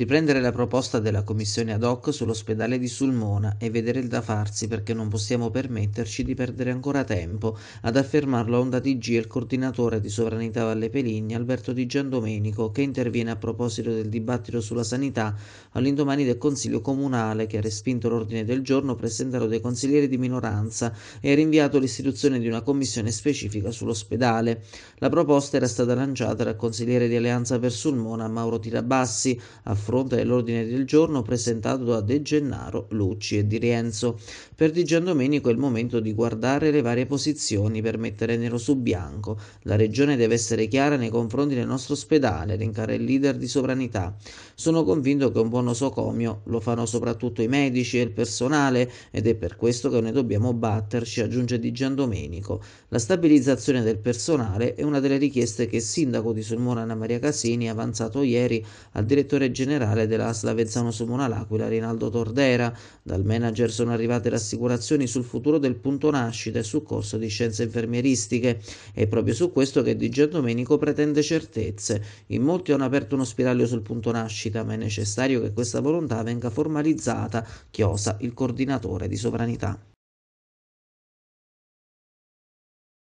riprendere la proposta della commissione ad hoc sull'ospedale di Sulmona e vedere il da farsi perché non possiamo permetterci di perdere ancora tempo, ad affermarlo a onda TG il coordinatore di Sovranità Valle Peligna Alberto Di Giandomenico che interviene a proposito del dibattito sulla sanità all'indomani del Consiglio Comunale che ha respinto l'ordine del giorno presentato dai consiglieri di minoranza e ha rinviato l'istituzione di una commissione specifica sull'ospedale. La proposta era stata lanciata dal consigliere di Alleanza per Sulmona Mauro Tirabassi a fronte all'ordine del giorno presentato da De Gennaro, Lucci e Di Rienzo. Per Di Giandomenico è il momento di guardare le varie posizioni per mettere nero su bianco. La regione deve essere chiara nei confronti del nostro ospedale, elencare il leader di sovranità. Sono convinto che un buon nosocomio lo fanno soprattutto i medici e il personale ed è per questo che ne dobbiamo batterci, aggiunge Di Giandomenico. La stabilizzazione del personale è una delle richieste che il sindaco di Sulmona Anna Maria Casini ha avanzato ieri al direttore generale generale dell'ASL Slavezzano Somona L'Aquila Rinaldo Tordera. Dal manager sono arrivate rassicurazioni sul futuro del punto nascita e sul corso di scienze infermieristiche. È proprio su questo che Di Domenico pretende certezze. In molti hanno aperto uno spiraglio sul punto nascita, ma è necessario che questa volontà venga formalizzata, chiosa il coordinatore di sovranità.